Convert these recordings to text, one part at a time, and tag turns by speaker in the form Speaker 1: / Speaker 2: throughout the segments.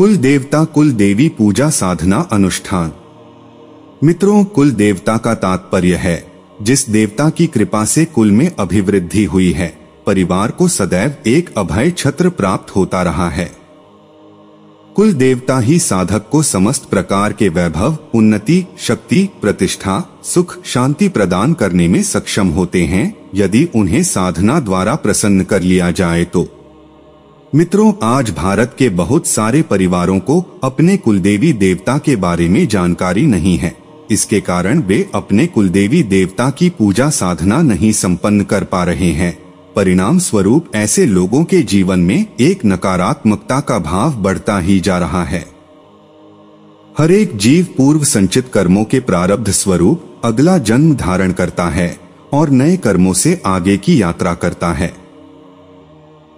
Speaker 1: कुल देवता कुल देवी पूजा साधना अनुष्ठान मित्रों कुल देवता का तात्पर्य है जिस देवता की कृपा से कुल में अभिवृद्धि हुई है परिवार को सदैव एक अभय छत्र प्राप्त होता रहा है कुल देवता ही साधक को समस्त प्रकार के वैभव उन्नति शक्ति प्रतिष्ठा सुख शांति प्रदान करने में सक्षम होते हैं यदि उन्हें साधना द्वारा प्रसन्न कर लिया जाए तो मित्रों आज भारत के बहुत सारे परिवारों को अपने कुलदेवी देवता के बारे में जानकारी नहीं है इसके कारण वे अपने कुलदेवी देवता की पूजा साधना नहीं संपन्न कर पा रहे हैं परिणाम स्वरूप ऐसे लोगों के जीवन में एक नकारात्मकता का भाव बढ़ता ही जा रहा है हरेक जीव पूर्व संचित कर्मों के प्रारब्ध स्वरूप अगला जन्म धारण करता है और नए कर्मों से आगे की यात्रा करता है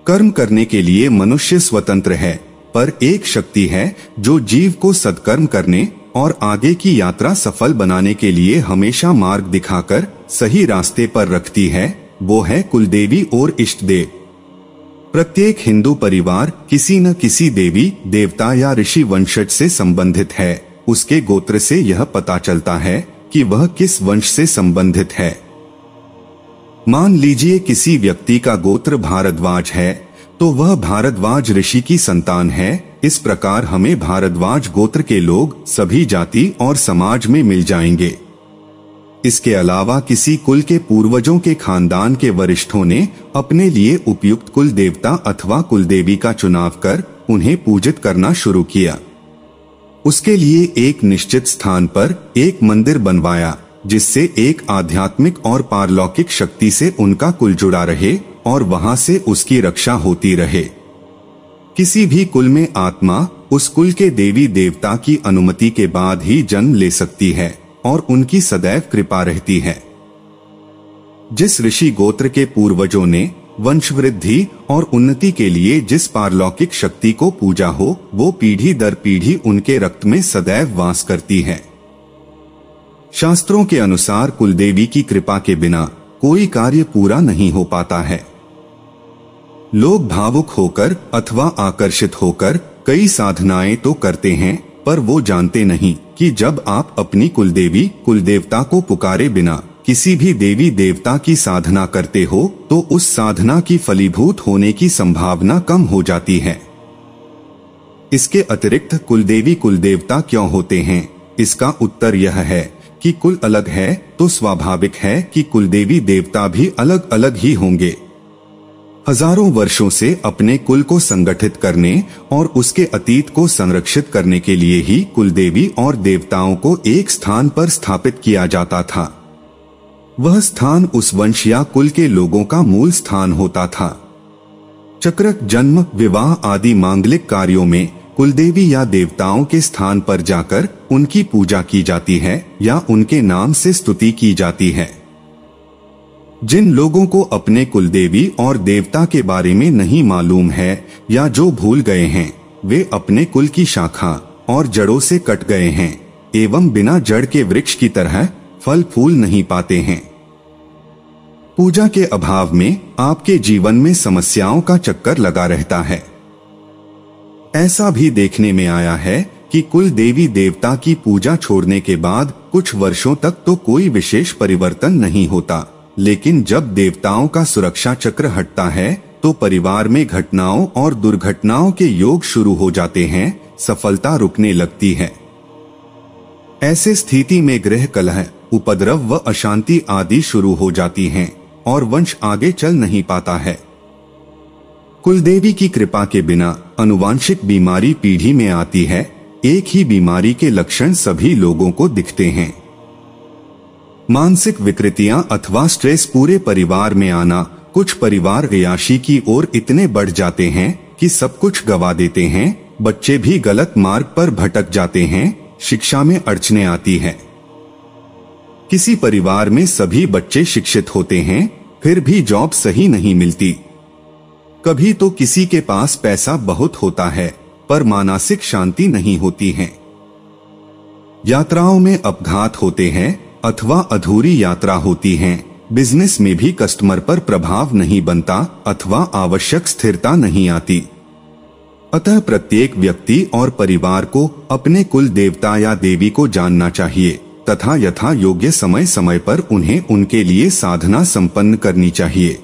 Speaker 1: कर्म करने के लिए मनुष्य स्वतंत्र है पर एक शक्ति है जो जीव को सत्कर्म करने और आगे की यात्रा सफल बनाने के लिए हमेशा मार्ग दिखाकर सही रास्ते पर रखती है वो है कुलदेवी और इष्ट देव प्रत्येक हिंदू परिवार किसी न किसी देवी देवता या ऋषि वंशज से संबंधित है उसके गोत्र से यह पता चलता है कि वह किस वंश से संबंधित है मान लीजिए किसी व्यक्ति का गोत्र भारद्वाज है तो वह भारद्वाज ऋषि की संतान है इस प्रकार हमें भारद्वाज गोत्र के लोग सभी जाति और समाज में मिल जाएंगे इसके अलावा किसी कुल के पूर्वजों के खानदान के वरिष्ठों ने अपने लिए उपयुक्त कुल देवता अथवा कुल देवी का चुनाव कर उन्हें पूजित करना शुरू किया उसके लिए एक निश्चित स्थान पर एक मंदिर बनवाया जिससे एक आध्यात्मिक और पारलौकिक शक्ति से उनका कुल जुड़ा रहे और वहां से उसकी रक्षा होती रहे किसी भी कुल में आत्मा उस कुल के देवी देवता की अनुमति के बाद ही जन्म ले सकती है और उनकी सदैव कृपा रहती है जिस ऋषि गोत्र के पूर्वजों ने वंशवृद्धि और उन्नति के लिए जिस पारलौकिक शक्ति को पूजा हो वो पीढ़ी दर पीढ़ी उनके रक्त में सदैव वास करती है शास्त्रों के अनुसार कुलदेवी की कृपा के बिना कोई कार्य पूरा नहीं हो पाता है लोग भावुक होकर अथवा आकर्षित होकर कई साधनाएं तो करते हैं पर वो जानते नहीं कि जब आप अपनी कुलदेवी कुलदेवता को पुकारे बिना किसी भी देवी देवता की साधना करते हो तो उस साधना की फलीभूत होने की संभावना कम हो जाती है इसके अतिरिक्त कुलदेवी कुलदेवता क्यों होते हैं इसका उत्तर यह है कि कुल अलग है तो स्वाभाविक है कि कुल देवी देवता भी अलग अलग ही होंगे हजारों वर्षों से अपने कुल को संगठित करने और उसके अतीत को संरक्षित करने के लिए ही कुल देवी और देवताओं को एक स्थान पर स्थापित किया जाता था वह स्थान उस वंश या कुल के लोगों का मूल स्थान होता था चक्रक जन्म विवाह आदि मांगलिक कार्यों में कुलदेवी या देवताओं के स्थान पर जाकर उनकी पूजा की जाती है या उनके नाम से स्तुति की जाती है जिन लोगों को अपने कुलदेवी और देवता के बारे में नहीं मालूम है या जो भूल गए हैं वे अपने कुल की शाखा और जड़ों से कट गए हैं एवं बिना जड़ के वृक्ष की तरह फल फूल नहीं पाते हैं पूजा के अभाव में आपके जीवन में समस्याओं का चक्कर लगा रहता है ऐसा भी देखने में आया है कि कुल देवी देवता की पूजा छोड़ने के बाद कुछ वर्षों तक तो कोई विशेष परिवर्तन नहीं होता लेकिन जब देवताओं का सुरक्षा चक्र हटता है तो परिवार में घटनाओं और दुर्घटनाओं के योग शुरू हो जाते हैं सफलता रुकने लगती है ऐसे स्थिति में ग्रह कलह उपद्रव व अशांति आदि शुरू हो जाती हैं और वंश आगे चल नहीं पाता है कुलदेवी की कृपा के बिना अनुवांशिक बीमारी पीढ़ी में आती है एक ही बीमारी के लक्षण सभी लोगों को दिखते हैं मानसिक विकृतियां अथवा स्ट्रेस पूरे परिवार में आना कुछ परिवार रियाशी की ओर इतने बढ़ जाते हैं कि सब कुछ गवा देते हैं बच्चे भी गलत मार्ग पर भटक जाते हैं शिक्षा में अड़चने आती है किसी परिवार में सभी बच्चे शिक्षित होते हैं फिर भी जॉब सही नहीं मिलती कभी तो किसी के पास पैसा बहुत होता है पर मानसिक शांति नहीं होती है यात्राओं में अपघात होते हैं अथवा अधूरी यात्रा होती है बिजनेस में भी कस्टमर पर प्रभाव नहीं बनता अथवा आवश्यक स्थिरता नहीं आती अतः प्रत्येक व्यक्ति और परिवार को अपने कुल देवता या देवी को जानना चाहिए तथा यथा योग्य समय समय पर उन्हें उनके लिए साधना संपन्न करनी चाहिए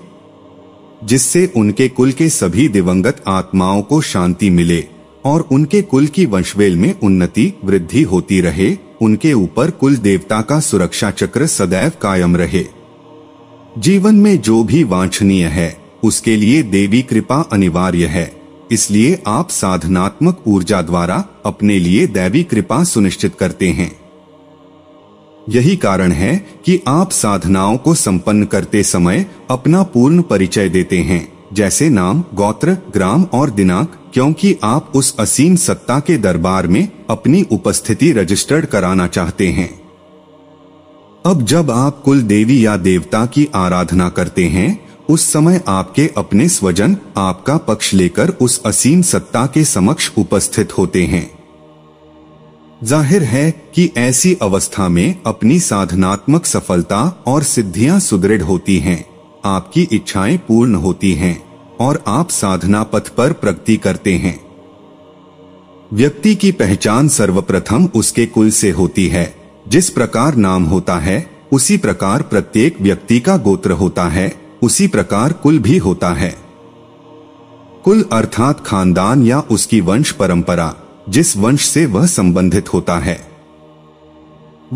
Speaker 1: जिससे उनके कुल के सभी दिवंगत आत्माओं को शांति मिले और उनके कुल की वंशवेल में उन्नति वृद्धि होती रहे उनके ऊपर कुल देवता का सुरक्षा चक्र सदैव कायम रहे जीवन में जो भी वांछनीय है उसके लिए देवी कृपा अनिवार्य है इसलिए आप साधनात्मक ऊर्जा द्वारा अपने लिए दैवी कृपा सुनिश्चित करते हैं यही कारण है कि आप साधनाओं को संपन्न करते समय अपना पूर्ण परिचय देते हैं जैसे नाम गोत्र ग्राम और दिनांक क्योंकि आप उस असीम सत्ता के दरबार में अपनी उपस्थिति रजिस्टर्ड कराना चाहते हैं अब जब आप कुल देवी या देवता की आराधना करते हैं उस समय आपके अपने स्वजन आपका पक्ष लेकर उस असीम सत्ता के समक्ष उपस्थित होते हैं जाहिर है कि ऐसी अवस्था में अपनी साधनात्मक सफलता और सिद्धियां सुदृढ़ होती हैं आपकी इच्छाएं पूर्ण होती हैं और आप साधना पथ पर प्रगति करते हैं व्यक्ति की पहचान सर्वप्रथम उसके कुल से होती है जिस प्रकार नाम होता है उसी प्रकार प्रत्येक व्यक्ति का गोत्र होता है उसी प्रकार कुल भी होता है कुल अर्थात खानदान या उसकी वंश परंपरा जिस वंश से वह संबंधित होता है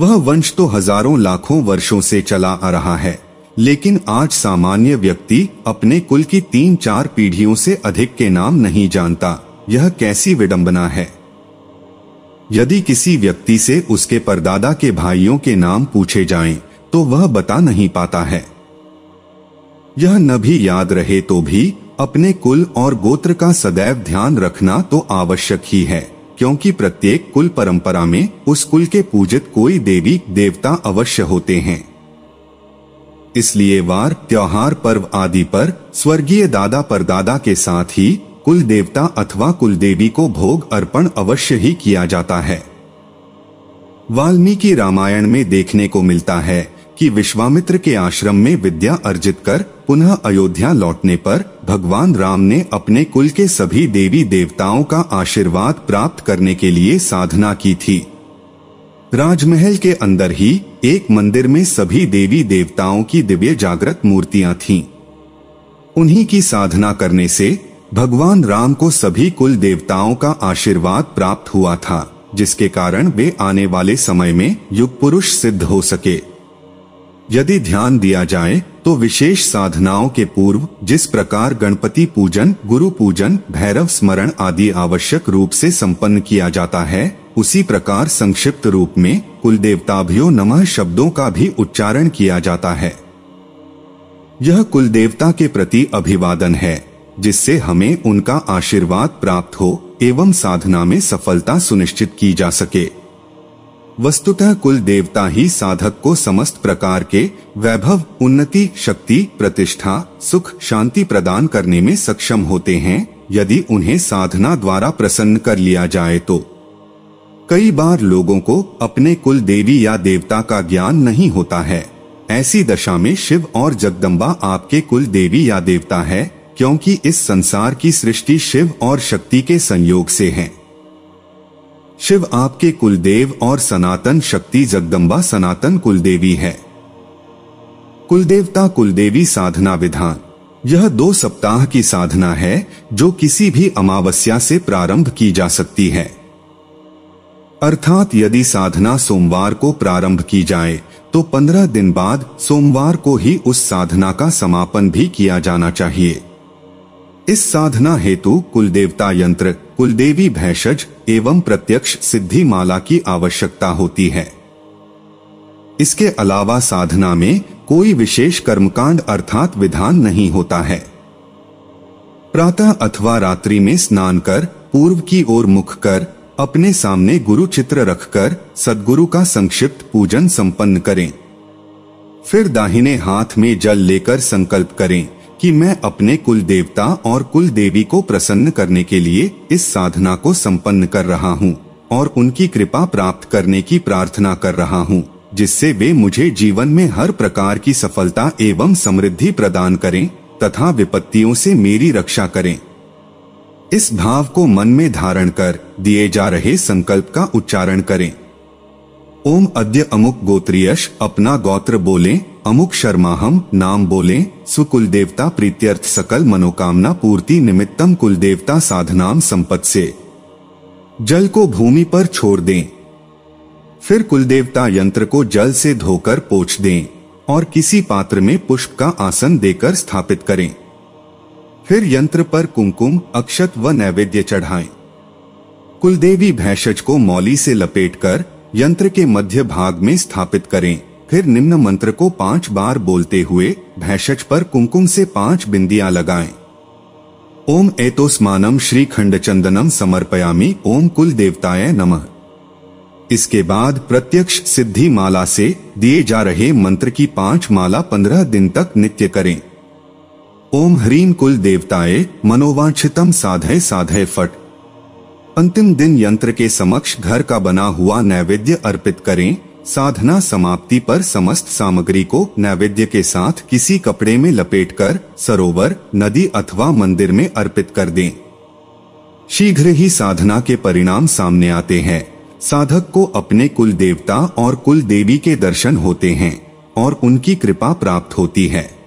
Speaker 1: वह वंश तो हजारों लाखों वर्षों से चला आ रहा है लेकिन आज सामान्य व्यक्ति अपने कुल की तीन चार पीढ़ियों से अधिक के नाम नहीं जानता यह कैसी विडंबना है यदि किसी व्यक्ति से उसके परदादा के भाइयों के नाम पूछे जाएं, तो वह बता नहीं पाता है यह न भी याद रहे तो भी अपने कुल और गोत्र का सदैव ध्यान रखना तो आवश्यक ही है क्योंकि प्रत्येक कुल परंपरा में उस कुल के पूजित कोई देवी देवता अवश्य होते हैं इसलिए वार त्योहार पर्व आदि पर स्वर्गीय दादा परदादा के साथ ही कुल देवता अथवा कुल देवी को भोग अर्पण अवश्य ही किया जाता है वाल्मीकि रामायण में देखने को मिलता है कि विश्वामित्र के आश्रम में विद्या अर्जित कर पुनः अयोध्या लौटने पर भगवान राम ने अपने कुल के सभी देवी देवताओं का आशीर्वाद प्राप्त करने के लिए साधना की थी राजमहल के अंदर ही एक मंदिर में सभी देवी देवताओं की दिव्य जागृत मूर्तियां थीं। उन्हीं की साधना करने से भगवान राम को सभी कुल देवताओं का आशीर्वाद प्राप्त हुआ था जिसके कारण वे आने वाले समय में युग पुरुष सिद्ध हो सके यदि ध्यान दिया जाए तो विशेष साधनाओं के पूर्व जिस प्रकार गणपति पूजन गुरु पूजन भैरव स्मरण आदि आवश्यक रूप से संपन्न किया जाता है उसी प्रकार संक्षिप्त रूप में कुल देवताभ्यो नमः शब्दों का भी उच्चारण किया जाता है यह कुल देवता के प्रति अभिवादन है जिससे हमें उनका आशीर्वाद प्राप्त हो एवं साधना में सफलता सुनिश्चित की जा सके वस्तुतः कुल देवता ही साधक को समस्त प्रकार के वैभव उन्नति शक्ति प्रतिष्ठा सुख शांति प्रदान करने में सक्षम होते हैं यदि उन्हें साधना द्वारा प्रसन्न कर लिया जाए तो कई बार लोगों को अपने कुल देवी या देवता का ज्ञान नहीं होता है ऐसी दशा में शिव और जगदम्बा आपके कुल देवी या देवता है क्योंकि इस संसार की सृष्टि शिव और शक्ति के संयोग से है शिव आपके कुलदेव और सनातन शक्ति जगदम्बा सनातन कुलदेवी है कुलदेवता कुलदेवी साधना विधान यह दो सप्ताह की साधना है जो किसी भी अमावस्या से प्रारंभ की जा सकती है अर्थात यदि साधना सोमवार को प्रारंभ की जाए तो पंद्रह दिन बाद सोमवार को ही उस साधना का समापन भी किया जाना चाहिए इस साधना हेतु कुल देवता यंत्र कुलदेवी भैषज एवं प्रत्यक्ष सिद्धि माला की आवश्यकता होती है इसके अलावा साधना में कोई विशेष कर्मकांड अर्थात विधान नहीं होता है प्रातः अथवा रात्रि में स्नान कर पूर्व की ओर मुख कर अपने सामने गुरु चित्र रखकर सदगुरु का संक्षिप्त पूजन संपन्न करें फिर दाहिने हाथ में जल लेकर संकल्प करें कि मैं अपने कुल देवता और कुल देवी को प्रसन्न करने के लिए इस साधना को संपन्न कर रहा हूँ और उनकी कृपा प्राप्त करने की प्रार्थना कर रहा हूँ जिससे वे मुझे जीवन में हर प्रकार की सफलता एवं समृद्धि प्रदान करें तथा विपत्तियों से मेरी रक्षा करें इस भाव को मन में धारण कर दिए जा रहे संकल्प का उच्चारण करें ओम अद्य अमुक गोत्रियश अपना गोत्र बोलें अमुक शर्मा हम नाम बोले सुकुल देवता प्रीत्यर्थ सकल मनोकामना पूर्ति निमित्तम कुल देवता साधनाम संपत से जल को भूमि पर छोड़ दें फिर कुल देवता यंत्र को जल से धोकर पोछ दें और किसी पात्र में पुष्प का आसन देकर स्थापित करें फिर यंत्र पर कुमकुम अक्षत व नैवेद्य चढ़ाएं। कुलदेवी भैषज को मौली से लपेटकर यंत्र के मध्य भाग में स्थापित करें फिर निम्न मंत्र को पांच बार बोलते हुए भैषज पर कुमकुम से पांच बिंदिया लगाएं। ओम एतोस्मानम श्री खंड चंदनम समर्पयामी ओम कुल देवताए नम इसके बाद प्रत्यक्ष सिद्धि माला से दिए जा रहे मंत्र की पांच माला पंद्रह दिन तक नित्य करें ओम ह्रीम कुल देवताए मनोवांछितम साधय साधय फट अंतिम दिन यंत्र के समक्ष घर का बना हुआ नैवेद्य अर्पित करें साधना समाप्ति पर समस्त सामग्री को नैवेद्य के साथ किसी कपड़े में लपेटकर सरोवर नदी अथवा मंदिर में अर्पित कर दें शीघ्र ही साधना के परिणाम सामने आते हैं साधक को अपने कुल देवता और कुल देवी के दर्शन होते हैं और उनकी कृपा प्राप्त होती है